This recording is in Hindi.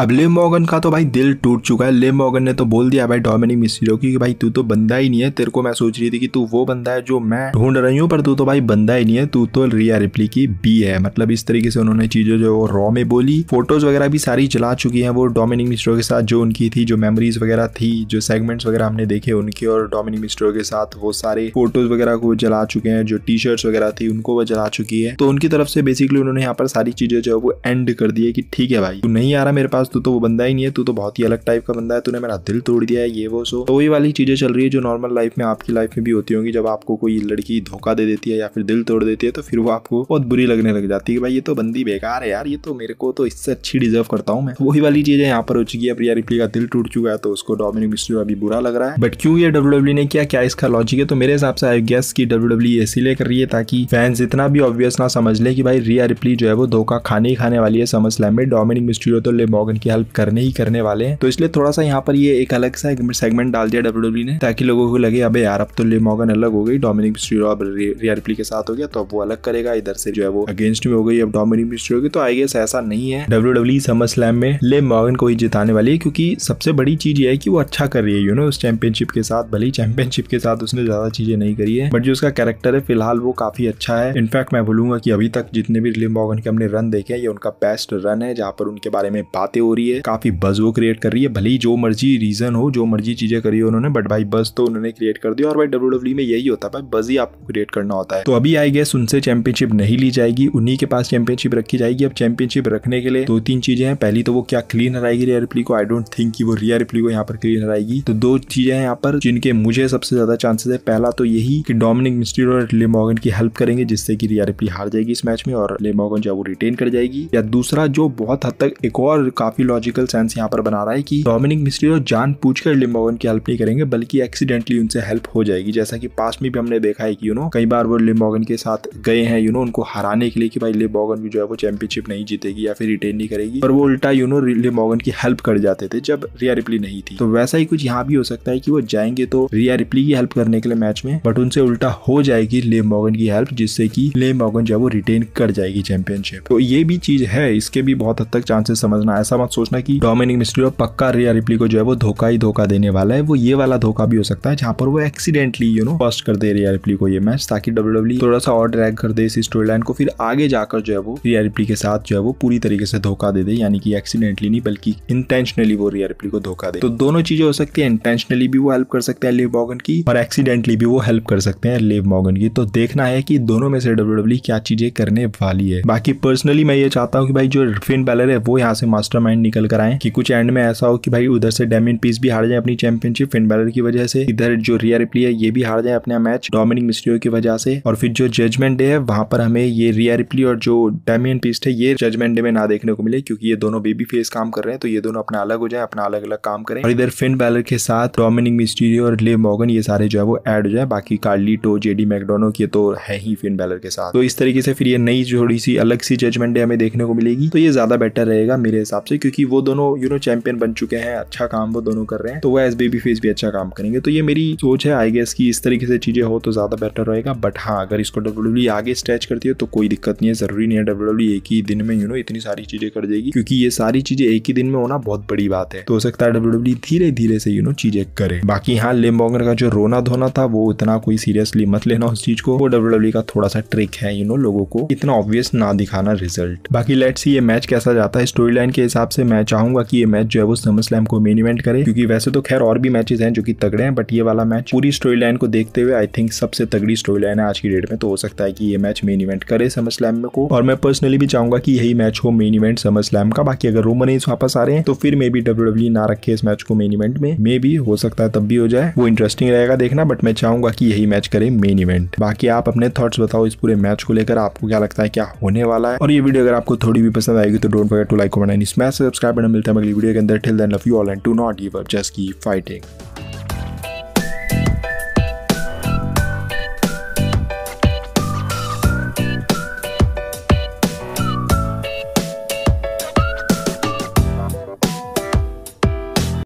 अब लिम मॉगन का तो भाई दिल टूट चुका है लिम मॉगन ने तो बोल दिया भाई डोमिनिक मिस्टीरियो की भाई तू तो बंदा ही नहीं है तेरे को मैं सोच रही थी कि तू वो बंदा है जो मैं ढूंढ रही हूँ पर तू तो भाई बंदा ही नहीं है तू तो रिया रिप्ली की बी है मतलब इस तरीके से उन्होंने चीजें जो रॉ में बोली फोटोज वगैरह भी सारी चला चुकी है वो डोमिनिक मिस्ट्रो के साथ जो उनकी थी जो मेमोरीज वगैरह थी जो सेगमेंट्स वगैरह हमने देखे उनके और डोमिनिक मिस्ट्रो के साथ वो सारे फोटोज वगैरह को जला चुके हैं जो टी शर्ट्स वगैरह थी उनको वो जला चुकी है तो उनकी तरफ से बेसिकली उन्होंने यहाँ पर सारी चीजें जो है वो एंड कर दी है कि ठीक है भाई तू नहीं आ रहा मेरे पास तू तो वो बंदा ही नहीं है तू तो बहुत ही अलग टाइप का बंदा है तूने मेरा दिल तोड़ दिया है ये वो सो तो वही वाली चीज़ें चल रही है जो नॉर्मल लाइफ में आपकी लाइफ में भी होती होंगी जब आपको कोई लड़की धोखा दे देती है या फिर दिल तोड़ देती है तो फिर वो आपको बहुत बुरी लगने लग जाती है भाई ये तो बंदी बेकार है यार ये तो मेरे को तो इससे अच्छी डिजर्व करता हूँ मैं वही वाली चीज़ें यहाँ पर हो चुकी है प्रिया रिप्ली का दिल टूट चुका है तो उसको डोमिनिक मिस्ट्री अभी बुरा लग रहा है बट क्यों ये डब्ल्यू e ने किया क्या इसका लॉजिक है तो मेरे हिसाब से आई गेस की डब्ल्यू इसीलिए कर रही है ताकि फैंस इतना भी ऑब्वियस ना समझ ले कि भाई रिया रिप्ली जो है वो धोखा खाने ही खाने वाली है समझ लैम में डोमिनिक मिस्ट्री हो तो लेमोगन उनकी हेल्प करने ही करने वाले हैं तो इसलिए थोड़ा सा यहाँ पर ये एक अलग सा सेगमेंट डाल दिया डब्ल्यू e ने ताकि लोगों को लगे अब यार अब तो ले मॉगन अलग हो गई डोमिनिक मिस्ट्री अब रिया रिप्ली के साथ हो गया तो अब वो अलग करेगा इधर से जो है वो अगेंस्ट में हो गई अब डोमिनिक मिस्ट्री होगी तो आई गेस ऐसा नहीं है डब्ल्यू डब्ल्यू समर स्लैम में ले मॉगन को ही जिताने वाली है क्योंकि सबसे बड़ी चीज ये है कि वो अच्छा कर रही है यू नो उस चैंपियनशिप के साथ भले ही चैंपियनशिप के साथ उसने ज्यादा चीजें नहीं करी है बट जो उसका कैरेक्टर है फिलहाल वो काफी अच्छा है इनफैक्ट मैं बोलूंगा कि अभी तक जितने भी लिम मॉगन के हमने रन देखे ये उनका बेस्ट रन है जहां पर उनके बारे में बातें बातें हो रही है काफी बज वो क्रिएट कर रही है भले ही जो मर्जी रीजन हो जो मर्जी चीजें करी उन्होंने बट भाई बस तो उन्होंने क्रिएट कर दिया और भाई डब्ल्यू में यही होता है बज ही आपको क्रिएट करना होता है तो अभी आई गेस उनसे चैंपियनशिप नहीं ली जाएगी उन्हीं के पास चैंपियनशिप रखी जाएगी अब चैंपियनशिप रखने के लिए दो तीन चीजें हैं पहली तो वो क्या क्लीन हराएगी रिया रिप्ली को आई डोंट थिंक कि वो रिया रिप्ली को यहाँ पर क्लीन हराएगी तो दो चीजें हैं यहाँ पर जिनके मुझे सबसे ज्यादा चांसेस है पहला तो यही कि डोमिनिक मिस्ट्री और लेमोगन की हेल्प करेंगे जिससे कि रिया रिप्ली हार जाएगी इस मैच में और लेमोगन जो वो रिटेन कर जाएगी या दूसरा जो बहुत हद तक एक और काफी लॉजिकल सेंस यहाँ पर बना रहा है कि डोमिनिक मिस्ट्री और जान पूछ कर लिम्बोवन की हेल्प नहीं करेंगे बल्कि एक्सीडेंटली उनसे हेल्प हो जाएगी जैसा कि पास में भी हमने देखा है कि यू नो कई बार वो लिम्बोगन के साथ गए हैं यू नो उनको हराने के लिए कि भाई लिम्बोगन भी जो है वो चैंपियनशिप नहीं जीतेगी या फिर रिटेन नहीं करेगी पर वो उल्टा यू नो लिम्बोगन की हेल्प कर जाते थे जब रिया रिप्ली नहीं थी तो वैसा ही कुछ यहाँ भी हो सकता है कि वो जाएंगे तो रिया रिप्ली की हेल्प करने के लिए मैच में बट उनसे उल्टा हो जाएगी लेमोगन की हेल्प जिससे की लेमोगन जो है वो रिटेन कर जाएगी चैंपियनशिप तो ये भी चीज है इसके भी बहुत हद तक चांसेस समझना ऐसा ऐसा मत सोचना कि डोमिनिक मिस्ट्री और पक्का रिया रिप्ली को जो है वो धोखा ही धोखा देने वाला है वो ये वाला धोखा भी हो सकता है जहां पर वो एक्सीडेंटली यू नो फर्स्ट कर दे रिया रिप्ली को ये मैच ताकि डब्ल्यू e थोड़ा सा और ड्रैग कर दे इस स्टोरी लाइन को फिर आगे जाकर जो है वो रिया रिप्ली के साथ जो है वो पूरी तरीके से धोखा दे दे यानी कि एक्सीडेंटली नहीं बल्कि इंटेंशनली वो रिया रिप्ली को धोखा दे तो दोनों चीजें हो सकती है इंटेंशनली भी वो हेल्प कर सकते हैं लिव मॉगन की और एक्सीडेंटली भी वो हेल्प कर सकते हैं लिव मॉगन की तो देखना है कि दोनों में से डब्ल्यू e क्या चीजें करने वाली है बाकी पर्सनली मैं ये चाहता हूँ कि भाई जो फिन बैलर है वो यहाँ से मास्टर माइंड निकल कर आए कि कुछ एंड में ऐसा हो कि भाई उधर से डेमिन पीस भी हार जाए अपनी चैंपियनशिप फिन बैलर की वजह से इधर जो रिया रिप्ली है ये भी हार जाए अपना मैच डोमिनिक मिस्ट्रियो की वजह से और फिर जो जजमेंट डे है वहां पर हमें ये रिया रिप्ली और जो डेमिन पीस थे ये जजमेंट डे में ना देखने को मिले क्योंकि ये दोनों बेबी फेस काम कर रहे हैं तो ये दोनों अपना अलग हो जाए अपना अलग अलग काम करें और इधर फिन बैलर के साथ डोमिनिक मिस्ट्रियो और ले मॉगन ये सारे जो है वो एड हो जाए बाकी कार्ली टो जेडी मैकडोनो ये तो है ही फिन बैलर के साथ तो इस तरीके से फिर ये नई थोड़ी सी अलग सी जजमेंट डे हमें देखने को मिलेगी तो ये ज्यादा बेटर रहेगा मेरे हिसाब से क्योंकि वो दोनों यू नो चैंपियन बन चुके हैं अच्छा काम वो दोनों कर रहे हैं तो वो एज बेबी फेस भी अच्छा काम करेंगे तो ये मेरी सोच है आई गेस की इस तरीके से चीज़ें हो तो ज़्यादा बेटर रहेगा बट हाँ अगर इसको डब्ल्यू आगे स्ट्रेच करती है तो कोई दिक्कत नहीं है ज़रूरी नहीं है डब्ल्यू एक ही दिन में यू नो इतनी सारी चीज़ें कर देगी क्योंकि ये सारी चीज़ें एक ही दिन में होना बहुत बड़ी बात है तो हो सकता है डब्ल्यू धीरे धीरे से यू नो चीज़ें करे बाकी हाँ लेम्बोंगर का जो रोना धोना था वो इतना कोई सीरियसली मत लेना उस चीज़ को वो डब्ल्यू का थोड़ा सा ट्रिक है यू नो लोगों को इतना ऑब्वियस ना दिखाना रिजल्ट बाकी लेट्स ये मैच कैसा जाता है स्टोरी लाइन के हिसाब से मैं चाहूंगा कि ये मैच जो है वो समर स्लैम को मेन इवेंट करे क्योंकि वैसे तो खैर और भी मैचेस हैं जो कि तगड़े हैं बट ये वाला मैच पूरी स्टोरी लाइन को देखते हुए आई थिंक सबसे तगड़ी स्टोरी लाइन है आज की डेट में तो हो सकता है कि ये मैच मेन इवेंट करे समर स्लैम में को और मैं पर्सनली भी चाहूंगा कि यही मैच हो मेन इवेंट समर स्लैम का बाकी अगर रोमन एज वापस आ रहे हैं तो फिर मे बी डब्ल्यू ना रखे इस मैच को मेन इवेंट में मे भी हो सकता है तब भी हो जाए वो इंटरेस्टिंग रहेगा देखना बट मैं चाहूंगा कि यही मैच करे मेन इवेंट बाकी आप अपने थॉट्स बताओ इस पूरे मैच को लेकर आपको क्या लगता है क्या होने वाला है और ये वीडियो अगर आपको थोड़ी भी पसंद आएगी तो don't forget to like comment and smash subscribe button मिलता है अगली वीडियो के अंदर till then love you all and do not give up just keep fighting